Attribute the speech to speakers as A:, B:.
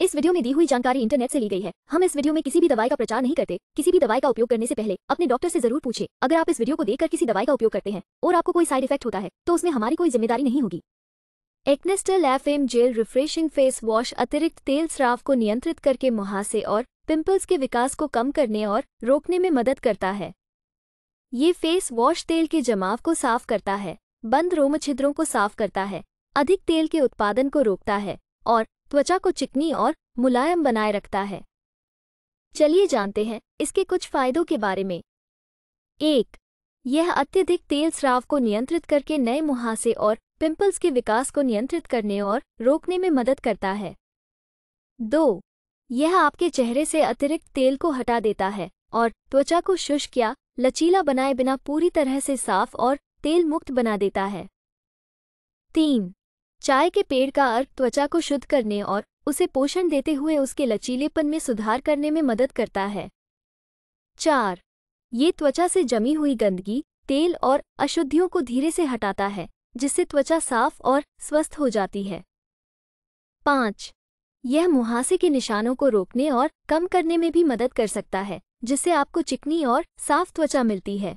A: इस वीडियो में दी हुई जानकारी इंटरनेट से ली गई है हम इस वीडियो में किसी भी दवाई का प्रचार नहीं करते किसी भी दवाई का उपयोग करने से पहले अपने डॉक्टर से जरूर पूछे अगर आप इस वीडियो को देखकर किसी दवाई का उपयोग करते हैं और आपको कोई साइड इफेक्ट होता है तो उसमें हमारी कोई जिम्मेदारी नहीं होगी एक्नेस्टल F M gel refreshing face wash अतिरिक्त तेल श्राफ को नियंत्रित करके मुहासे और पिम्पल्स के विकास को कम करने और रोकने में मदद करता है ये फेस वॉश तेल के जमाव को साफ करता है बंद रोम छिद्रों को साफ करता है अधिक तेल के उत्पादन को रोकता है और त्वचा को चिकनी और मुलायम बनाए रखता है चलिए जानते हैं इसके कुछ फायदों के बारे में एक यह अत्यधिक तेल स्राव को नियंत्रित करके नए मुहासे और पिंपल्स के विकास को नियंत्रित करने और रोकने में मदद करता है दो यह आपके चेहरे से अतिरिक्त तेल को हटा देता है और त्वचा को शुष्क या लचीला बनाए बिना पूरी तरह से साफ और तेल मुक्त बना देता है तीन चाय के पेड़ का अर्थ त्वचा को शुद्ध करने और उसे पोषण देते हुए उसके लचीलेपन में सुधार करने में मदद करता है चार ये त्वचा से जमी हुई गंदगी तेल और अशुद्धियों को धीरे से हटाता है जिससे त्वचा साफ और स्वस्थ हो जाती है पाँच यह मुहासे के निशानों को रोकने और कम करने में भी मदद कर सकता है जिससे आपको चिकनी और साफ त्वचा मिलती है